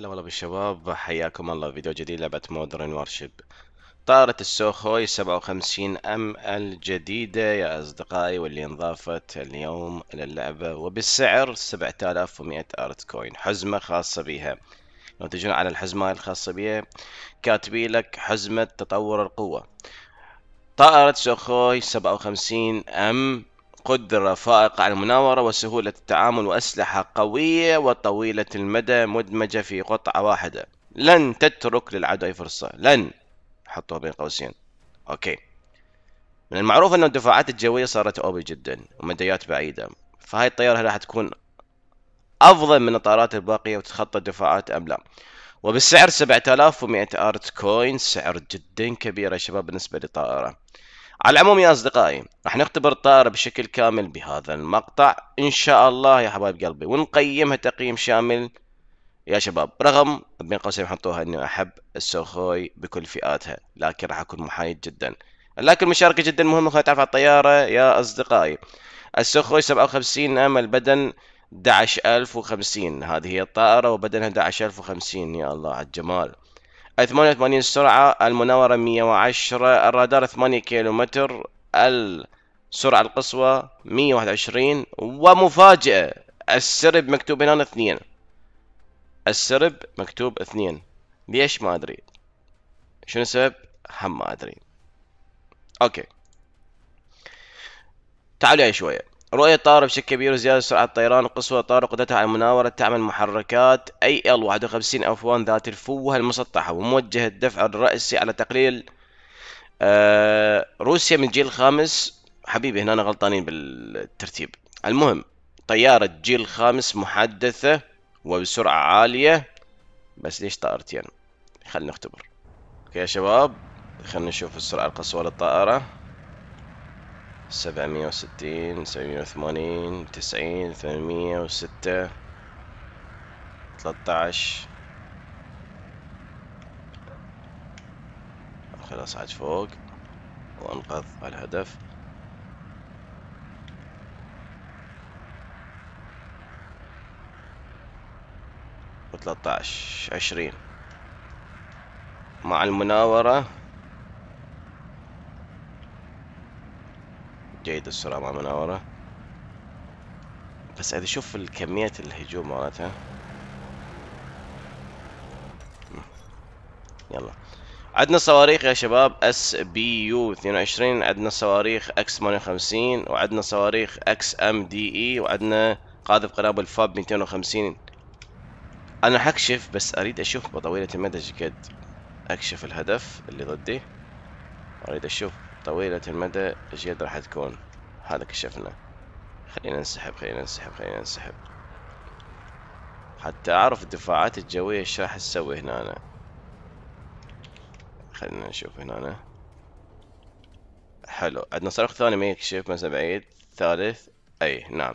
هلا والله بالشباب حياكم الله فيديو جديد لعبة مودرن وارشيب طائرة السوخوي 57 ام الجديدة يا اصدقائي واللي انضافت اليوم للعبة وبالسعر 7100 ارت كوين حزمة خاصة بها لو تجون على الحزمة الخاصة بها كاتبين لك حزمة تطور القوة طائرة سوخوي 57 ام قدرة فائقة على المناورة وسهولة التعامل وأسلحة قوية وطويلة المدى مدمجة في قطعة واحدة لن تترك للعدو فرصة لن حطوها بين قوسين أوكي من المعروف أن الدفاعات الجوية صارت أوبي جدا ومديات بعيدة فهاي الطيارة راح تكون أفضل من الطائرات الباقية وتتخطى الدفاعات أم لا وبالسعر 7100 أرت كوين سعر جدا كبير يا شباب بالنسبة للطائرة على العموم يا أصدقائي راح نختبر الطائرة بشكل كامل بهذا المقطع إن شاء الله يا حبايب قلبي ونقيمها تقييم شامل يا شباب رغم بين قوسين حطوها إني أحب السوخوي بكل فئاتها لكن راح أكون محايد جدا لكن المشاركة جدا مهمة خلينا نتعرف على الطيارة يا أصدقائي السوخوي 57 أم البدن 11050 هذه هي الطائرة وبدنها 11050 يا الله على الجمال 88 سرعة المناورة 110 الرادار 8 متر السرعة القصوى 121 ومفاجأة السرب مكتوب هنا اثنين السرب مكتوب اثنين ليش ما ادري شنو السبب هم ما ادري اوكي تعالوا شوية رؤية طائرة بشكل كبير وزيادة سرعة الطيران القصوى طائرة قدرتها على المناورة تعمل محركات أي ال 51 أفوان ذات الفوهة المسطحة وموجه الدفع الرئيسي على تقليل آه، روسيا من الجيل الخامس حبيبي هنا أنا غلطانين بالترتيب المهم طيارة جيل خامس محدثة وبسرعة عالية بس ليش طائرتين خلنا نختبر اوكي يا شباب خلنا نشوف السرعة القصوى للطائرة سبعمية وستين سبعمية وثمانين تسعين ثمانمية وستة تلتاش خلاص أصعد فوق وأنقذ الهدف عشر عشرين مع المناورة جيد السرعة مع مناورة بس ادي شوف الكمية الهجوم مالتها يلا عندنا صواريخ يا شباب اس بي يو 22 عندنا صواريخ اكس 58 وعندنا صواريخ اكس ام دي اي e. وعندنا قاذف قنابل فاب 250 انا حكشف بس اريد اشوف بطويلة المدى قد اكشف الهدف اللي ضدي اريد اشوف طويلة المدى جيد راح تكون هذا كشفنا خلينا ننسحب خلينا ننسحب خلينا ننسحب حتى اعرف الدفاعات الجوية ايش راح تسوي هنا أنا. خلينا نشوف هنا أنا. حلو عندنا صاروخ ثاني ما يكشف مثلا بعيد ثالث اي نعم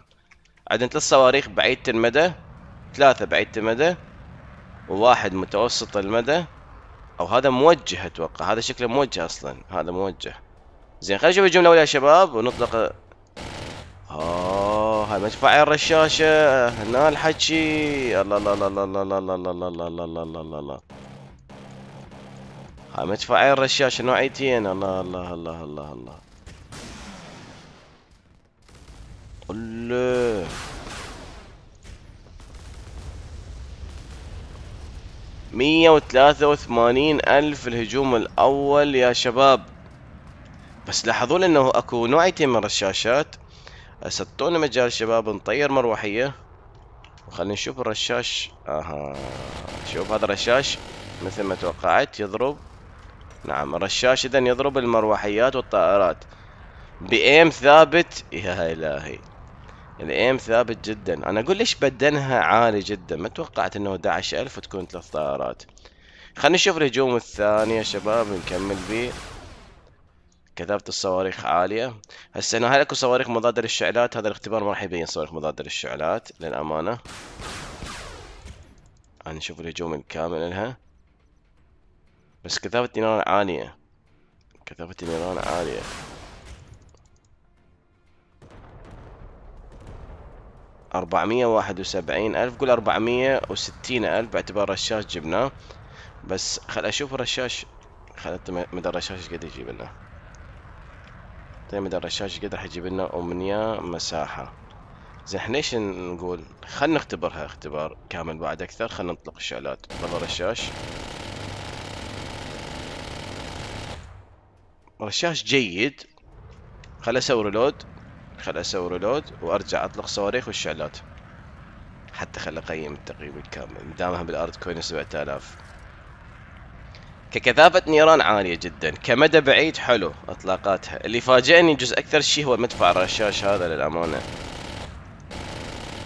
عندنا ثلاث صواريخ بعيدة المدى ثلاثة بعيدة المدى وواحد متوسط المدى او هذا موجه اتوقع هذا شكله موجه اصلا هذا موجه زين خلينا نشوف الجمله يا شباب ونطلق اه هاي مدفع الرشاشه هنا الحكي الله الله الله الله الله الله الله الله الله الله الله الله الله هاي مدفعين رشاشه نوعيتين الله الله الله الله الله الله مية وثلاثة وثمانين ألف الهجوم الأول يا شباب بس لاحظون انه اكو نوعيتين من الرشاشات سطونا مجال شباب نطير مروحية وخلينا نشوف الرشاش اها شوف هذا الرشاش مثل ما توقعت يضرب نعم الرشاش اذا يضرب المروحيات والطائرات بايم ثابت يا الهي الايم ثابت جدا انا اقول ليش بدنها عالي جدا ما توقعت انه 11000 وتكون ثلاث طائرات خلينا نشوف الهجوم الثاني يا شباب نكمل بيه كثافة الصواريخ عالية هسه انه هل اكو صواريخ مضادة للشعلات هذا الاختبار ما راح يبين صواريخ مضادة للشعلات للأمانة اشوف الهجوم الكامل لها بس كثافة النيران عالية كثافة النيران عالية أربعمية واحد وسبعين ألف قول أربعمية وستين ألف باعتبار رشاش جبناه بس خل أشوف الرشاش خلت مدى الرشاش قد يجيب لنا طيب، مدى الرشاش قد راح لنا أمنية مساحة زين احنا ايش نقول خلنا نختبرها اختبار كامل بعد أكثر خلنا نطلق الشعلات برا رشاش رشاش جيد خل اسوي ريلود خل اسوي ريلود وارجع اطلق صواريخ والشعلات حتى خل اقيم التقييم الكامل مدامها بالأرض كوين 7000 ككثافة نيران عالية جدا كمدى بعيد حلو اطلاقاتها اللي فاجئني جزء اكثر شيء هو مدفع الرشاش هذا للامانة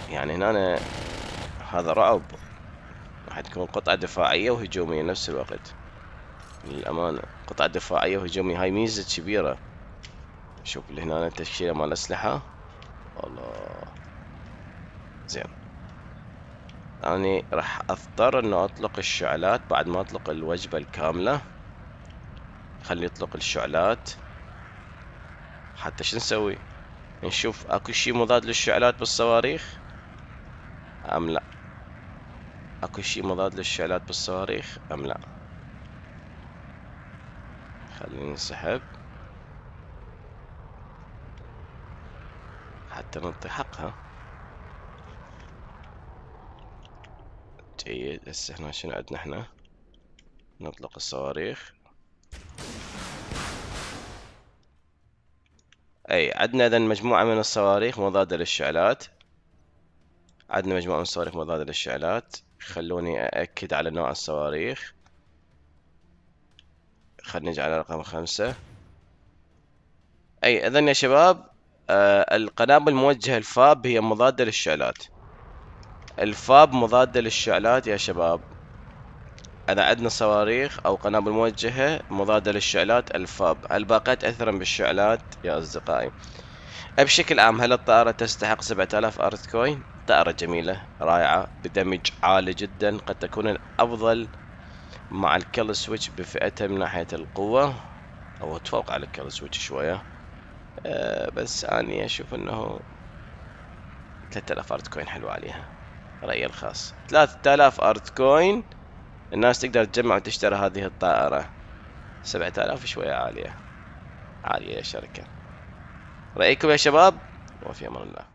يعني هنا أنا هذا رعب راح تكون قطعة دفاعية وهجومية نفس الوقت للأمانة قطعة دفاعية وهجومية هاي ميزة كبيرة شوف اللي هنا التشكيلة مال الأسلحة الله زين يعني راح اضطر انه اطلق الشعلات بعد ما اطلق الوجبة الكاملة خلي اطلق الشعلات حتى شو نسوي نشوف اكو شي مضاد للشعلات بالصواريخ ام لا اكو شي مضاد للشعلات بالصواريخ ام لا خليني انسحب حتى ننطي حقها جيد هسه هنا شنو عندنا احنا نطلق الصواريخ اي عندنا اذا مجموعة من الصواريخ مضادة للشعلات عندنا مجموعة من الصواريخ مضادة للشعلات خلوني أأكد على نوع الصواريخ اجي على رقم خمسة أي إذن يا شباب آه القنابل الموجهة الفاب هي مضادة للشعلات الفاب مضادة للشعلات يا شباب إذا عندنا صواريخ أو قنابل موجهة مضادة للشعلات الفاب الباقات أثرا بالشعلات يا أصدقائي بشكل عام هل الطائرة تستحق 7000 أرث كوين؟ طائرة جميلة رائعة بدمج عالي جدا قد تكون الأفضل مع الكل سويتش بفئتها من ناحية القوة أو تفوق على الكل سويتش شوية أه بس أني أشوف أنه 3000 أرث كوين حلوة عليها رأيي الخاص 3000 ارت كوين الناس تقدر تجمع وتشتري هذه الطائرة 7000 شوية عالية عالية يا شركة رأيكم يا شباب وفي أمان الله